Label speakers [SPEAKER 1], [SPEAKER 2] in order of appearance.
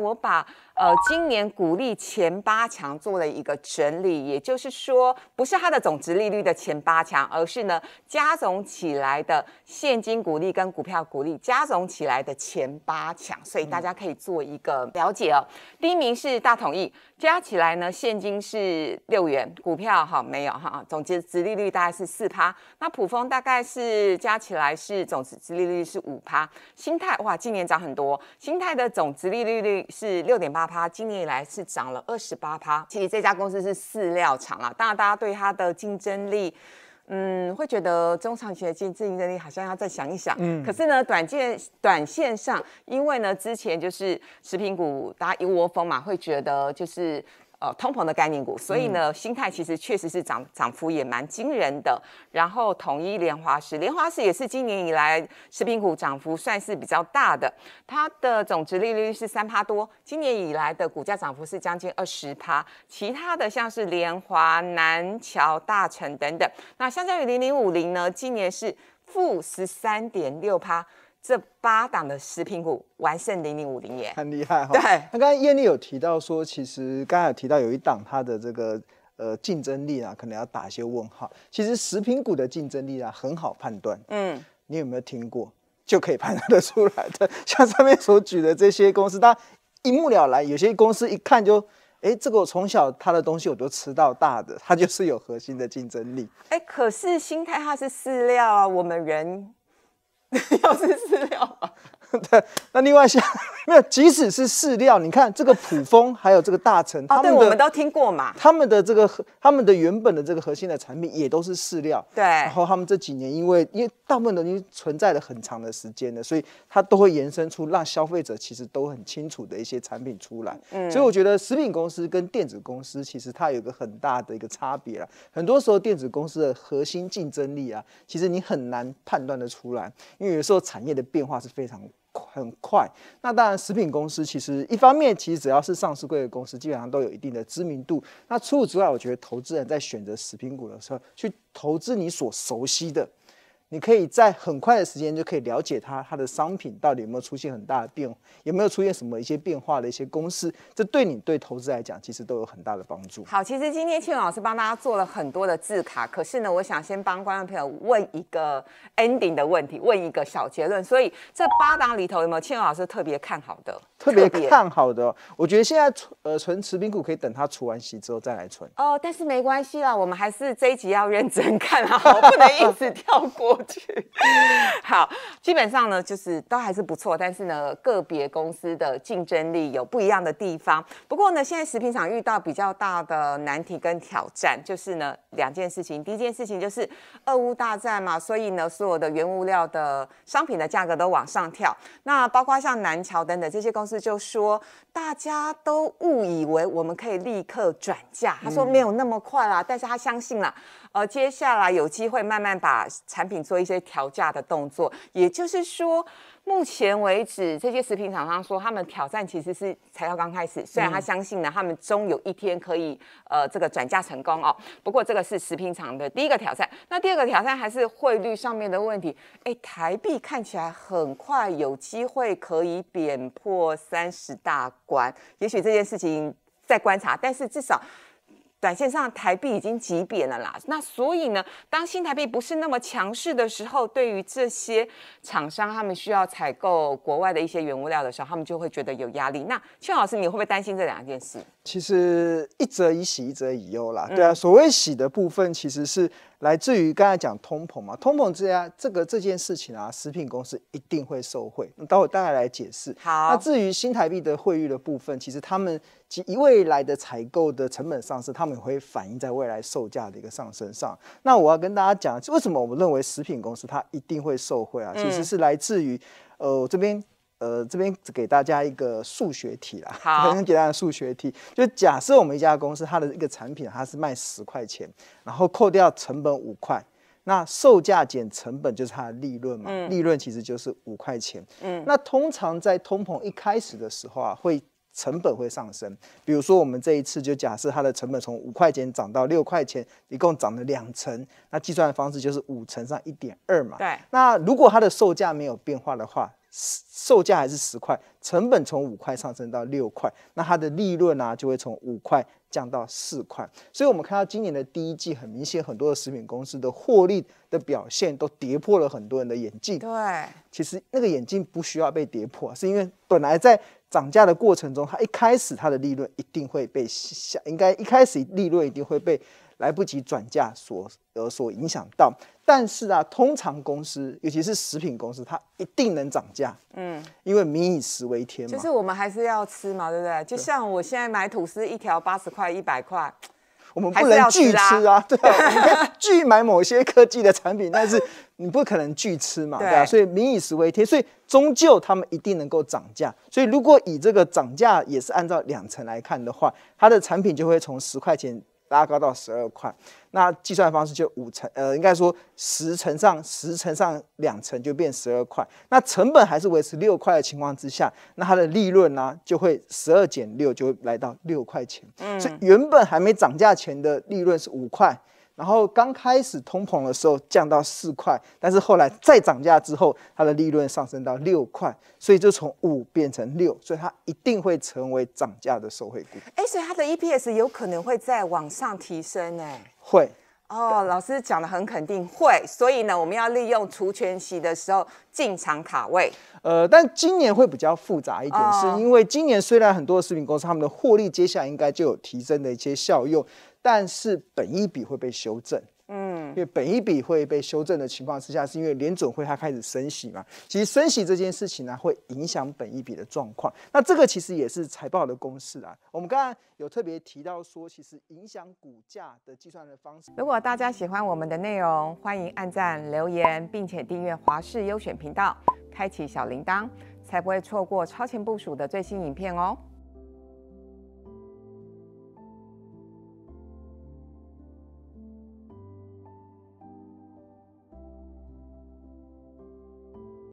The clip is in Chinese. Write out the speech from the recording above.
[SPEAKER 1] 我把呃今年股利前八强做了一个整理，也就是说不是它的总值利率的前八强，而是呢加总起来的现金股利跟股票股利加总起来的前八强，所以大家可以做一个了解哦。第一名是大统一，加起来呢现金是六元，股票哈没有哈，总值值利率大概是四趴。那普丰大概是加起来是总值值利率是五趴。新泰哇，今年涨很多，新泰的总值利率率。是六点八趴，今年以来是涨了二十八趴。其实这家公司是饲料厂啊，当然大家对它的竞争力，嗯，会觉得中长期的竞竞争力好像要再想一想。嗯，可是呢，短见短线上，因为呢之前就是食品股大家一窝蜂嘛，会觉得就是。呃，通膨的概念股，所以呢，心态其实确实是涨涨幅也蛮惊人的。然后统一莲花石，莲花石也是今年以来食品股涨幅算是比较大的，它的总值利率是三趴多，今年以来的股价涨幅是将近二十趴。其他的像是联华南桥、大成等等，那相较于零零五零呢，今年是负十三点六趴。这八档的食品股完胜零零五零耶，很厉害哈。对，
[SPEAKER 2] 那刚才艳丽有提到说，其实刚才有提到有一档它的这个呃竞争力啊，可能要打一些问号。其实食品股的竞争力啊，很好判断。嗯，你有没有听过就可以判断得出来的？像上面所举的这些公司，它一目了然。有些公司一看就，哎，这个我从小他的东西我都吃到大的，它就是有核心的竞争力。
[SPEAKER 1] 哎，可是新泰它是饲料啊，我们人。又是
[SPEAKER 2] 饲料，对，那另外像。没有，即使是饲料，你看这个普丰，还有这个大成，哦，对，我们都听过嘛。他们的这个，他们的原本的这个核心的产品也都是饲料，对。然后他们这几年，因为因为大部分都已经存在了很长的时间了，所以它都会延伸出让消费者其实都很清楚的一些产品出来。嗯。所以我觉得食品公司跟电子公司其实它有个很大的一个差别了。很多时候电子公司的核心竞争力啊，其实你很难判断的出来，因为有时候产业的变化是非常。很快，那当然，食品公司其实一方面，其实只要是上市贵的公司，基本上都有一定的知名度。那除此之外，我觉得投资人在选择食品股的时候，去投资你所熟悉的。你可以在很快的时间就可以了解它，它的商品到底有没有出现很大的变，有没有出现什么一些变化的一些公司，这对你对投资来讲其实都有很大的帮助。好，
[SPEAKER 1] 其实今天庆文老师帮大家做了很多的字卡，可是呢，我想先帮观众朋友问一个 ending 的问题，问一个小结论。所以这八档里头有没有庆文老师特别看好的？
[SPEAKER 2] 特别看好的，我觉得现在存呃存持平股可以等它除完息之后再来存。
[SPEAKER 1] 哦，但是没关系啦，我们还是这一集要认真看啊，不能一直跳过。好，基本上呢，就是都还是不错，但是呢，个别公司的竞争力有不一样的地方。不过呢，现在食品厂遇到比较大的难题跟挑战，就是呢，两件事情。第一件事情就是俄乌大战嘛，所以呢，所有的原物料的商品的价格都往上跳。那包括像南桥等等这些公司，就说大家都误以为我们可以立刻转嫁，他说没有那么快啦，但是他相信了。而接下来有机会慢慢把产品做一些调价的动作，也就是说，目前为止这些食品厂商说他们挑战其实是才要刚开始，虽然他相信呢，他们终有一天可以呃这个转嫁成功哦。不过这个是食品厂的第一个挑战，那第二个挑战还是汇率上面的问题。哎，台币看起来很快有机会可以贬破三十大关，也许这件事情在观察，但是至少。短线上台币已经挤扁了啦，那所以呢，当新台币不是那么强势的时候，对于这些厂商，他们需要采购国外的一些原物料的时候，他们就会觉得有压力。那邱老师，你会不会担心这两件事？
[SPEAKER 2] 其实一则以喜，一则以忧啦。对啊，所谓喜的部分，其实是来自于刚才讲通膨嘛，通膨之下这个这件事情啊，食品公司一定会受惠。那待会大家来解释。好。那至于新台币的汇率的部分，其实他们及未来的采购的成本上升，他们会反映在未来售价的一个上升上。那我要跟大家讲，为什么我们认为食品公司它一定会受惠啊？其实是来自于，呃，这边。呃，这边给大家一个数学题啦，好，给大家数学题，就假设我们一家公司，它的一个产品它是卖十块钱，然后扣掉成本五块，那售价减成本就是它的利润嘛，利润其实就是五块钱，嗯，那通常在通膨一开始的时候啊，会。成本会上升，比如说我们这一次就假设它的成本从五块钱涨到六块钱，一共涨了两成。那计算的方式就是五乘上一点二嘛。对。那如果它的售价没有变化的话，售价还是十块，成本从五块上升到六块，那它的利润呢就会从五块降到四块。所以，我们看到今年的第一季，很明显很多的食品公司的获利的表现都跌破了很多人的眼镜。对。其实那个眼镜不需要被跌破，是因为本来在。涨价的过程中，它一开始它的利润一定会被下，应该一开始利润一定会被来不及转嫁所呃所影响到。但是啊，通常公司，尤其是食品公司，它一定能涨价。嗯，因为民以食为天嘛。就是
[SPEAKER 1] 我们还是要吃嘛，对不对？就像我现在买吐司一条八十块、一百块。
[SPEAKER 2] 我们不能拒吃啊，对，拒买某些科技的产品，但是 你不可能拒吃嘛，对吧？所以民以食为天，所以终究他们一定能够涨价。所以如果以这个涨价也是按照两成来看的话，它的产品就会从十块钱。拉高到十二块，那计算方式就五成，呃，应该说十乘上十乘上两层就变十二块，那成本还是维持六块的情况之下，那它的利润呢就会十二减六就会来到六块钱，嗯，所以原本还没涨价前的利润是五块。然后刚开始通膨的时候降到四块，但是后来再涨价之后，它的利润上升到六块，所以就从五变成六，所以它一定会成为涨价的受惠股。
[SPEAKER 1] 哎，所以它的 EPS 有可能会再往上提升，哎，会。哦，老师讲的很肯定会，所以呢，我们要利用除权息的时候进场卡位。
[SPEAKER 2] 呃，但今年会比较复杂一点，是因为今年虽然很多的视频公司他们的获利，接下来应该就有提升的一些效用，但是本一笔会被修正。因为本一笔会被修正的情况之下，是因为联准会它开始升息嘛？其实升息这件事情呢，会影响本一笔的状况。那这个其实也是财报的公式啊。我们刚刚有特别提到说，其实影响股价的计算的方式。如果大家
[SPEAKER 1] 喜欢我们的内容，欢迎按赞、留言，并且订阅华视优选频道，开启小铃铛，才不会错过超前部署的最新影片哦。